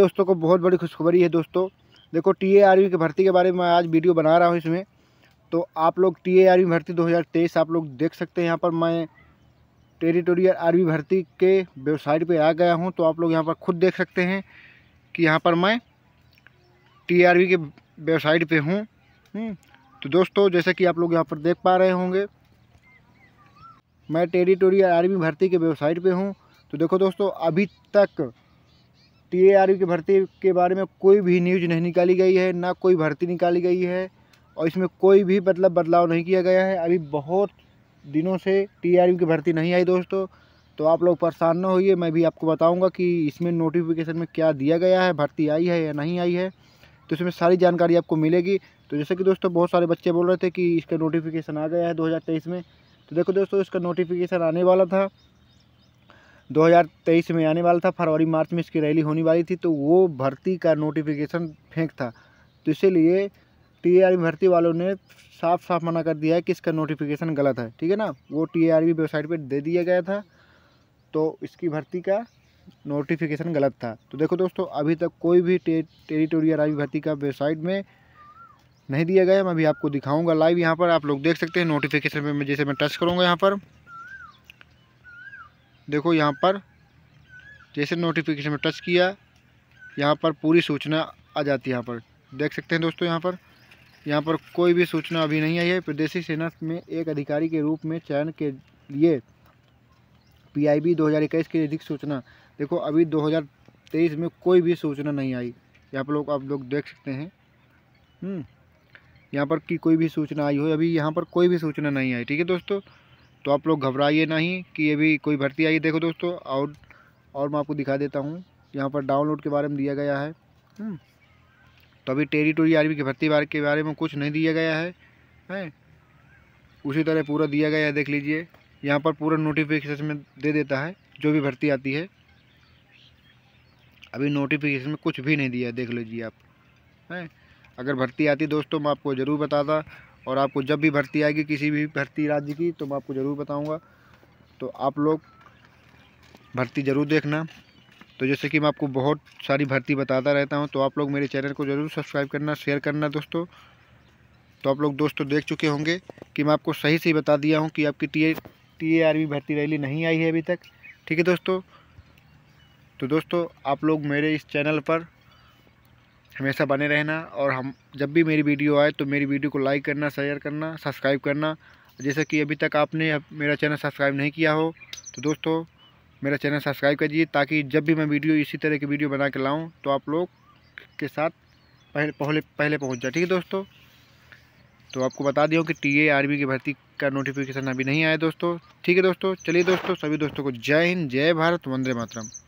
दोस्तों को बहुत बड़ी खुशखबरी है दोस्तों देखो टी ए की भर्ती के बारे में आज वीडियो बना रहा हूँ इसमें तो आप लोग टी ए वी भर्ती 2023 आप लोग देख सकते हैं यहाँ पर मैं टेरिटोरियल आर्मी भर्ती के वेबसाइट पे आ गया हूँ तो आप लोग यहाँ पर खुद देख सकते हैं कि यहाँ पर मैं टी आर के वेबसाइट पे हूँ हम्म, तो दोस्तों जैसे कि आप लोग यहाँ पर देख पा रहे होंगे मैं टेरिटोरियल आर्मी भर्ती के वेबसाइट पर हूँ तो देखो दोस्तों अभी तक यू की भर्ती के बारे में कोई भी न्यूज नहीं निकाली गई है ना कोई भर्ती निकाली गई है और इसमें कोई भी मतलब बदलाव नहीं किया गया है अभी बहुत दिनों से यू की भर्ती नहीं आई दोस्तों तो आप लोग परेशान न होइए मैं भी आपको बताऊंगा कि इसमें नोटिफिकेशन में क्या दिया गया है भर्ती आई है या नहीं आई है तो इसमें सारी जानकारी आपको मिलेगी तो जैसे कि दोस्तों बहुत सारे बच्चे बोल रहे थे कि इसका नोटिफिकेशन आ गया है 2023 में तो देखो दोस्तों इसका नोटिफिकेशन आने वाला था 2023 में आने वाला था फरवरी मार्च में इसकी रैली होने वाली थी तो वो भर्ती का नोटिफिकेशन फेंक था तो इसीलिए टी भर्ती वालों ने साफ साफ मना कर दिया है कि इसका नोटिफिकेशन गलत है ठीक है ना वो टी वेबसाइट पर दे दिया गया था तो इसकी भर्ती का नोटिफिकेशन गलत था तो देखो दोस्तों अभी तक कोई भी टे, टेरिटोरियल आर्मी भर्ती का वेबसाइट में नहीं दिया गया मैं अभी आपको दिखाऊंगा लाइव यहाँ पर आप लोग देख सकते हैं नोटिफिकेशन में जैसे मैं टच करूँगा यहाँ पर देखो यहाँ पर जैसे नोटिफिकेशन में टच किया यहाँ पर पूरी सूचना आ जाती है यहाँ पर देख सकते हैं दोस्तों यहाँ पर यहाँ पर कोई भी सूचना अभी नहीं आई है प्रदेशी सेना में एक अधिकारी के रूप में चयन के लिए पीआईबी 2021 की अधिक सूचना देखो अभी 2023 में कोई भी सूचना नहीं आई यहाँ पर लोग आप लोग देख सकते हैं हम्म। यहाँ पर की कोई भी सूचना आई हो अभी यहाँ पर कोई भी सूचना नहीं आई ठीक है दोस्तों तो आप लोग घबराइए नहीं कि ये भी कोई भर्ती आई देखो दोस्तों और और मैं आपको दिखा देता हूँ यहाँ पर डाउनलोड के बारे में दिया गया है हम्म। तो अभी टेरिटोरी आर्मी की भर्ती बार के बारे में कुछ नहीं दिया गया है हैं उसी तरह पूरा दिया गया है देख लीजिए यहाँ पर पूरा नोटिफिकेशन में दे देता है जो भी भर्ती आती है अभी नोटिफिकेशन में कुछ भी नहीं दिया है देख लीजिए आप हैं अगर भर्ती आती दोस्तों मैं आपको ज़रूर बताता और आपको जब भी भर्ती आएगी किसी भी भर्ती राज्य की तो मैं आपको ज़रूर बताऊँगा तो आप लोग भर्ती ज़रूर देखना तो जैसे कि मैं आपको बहुत सारी भर्ती बताता रहता हूँ तो आप लोग मेरे चैनल को ज़रूर सब्सक्राइब करना शेयर करना दोस्तों तो आप लोग दोस्तों देख चुके होंगे कि मैं आपको सही से बता दिया हूँ कि आपकी T A T A R भर्ती रैली नहीं आई है अभी तक ठीक है दोस्तों तो दोस्तों आप लोग मेरे इस चैनल पर हमेशा बने रहना और हम जब भी मेरी वीडियो आए तो मेरी वीडियो को लाइक करना शेयर करना सब्सक्राइब करना जैसे कि अभी तक आपने मेरा चैनल सब्सक्राइब नहीं किया हो तो दोस्तों मेरा चैनल सब्सक्राइब करिए ताकि जब भी मैं वीडियो इसी तरह की वीडियो बना के लाऊँ तो आप लोग के साथ पहले पहले पहले पहुँच जाए ठीक है दोस्तों तो आपको बता दिया कि टी ए आर्मी की भर्ती का नोटिफिकेशन अभी नहीं आया दोस्तों ठीक है दोस्तों चलिए दोस्तों सभी दोस्तों को जय हिंद जय भारत वंदे मातरम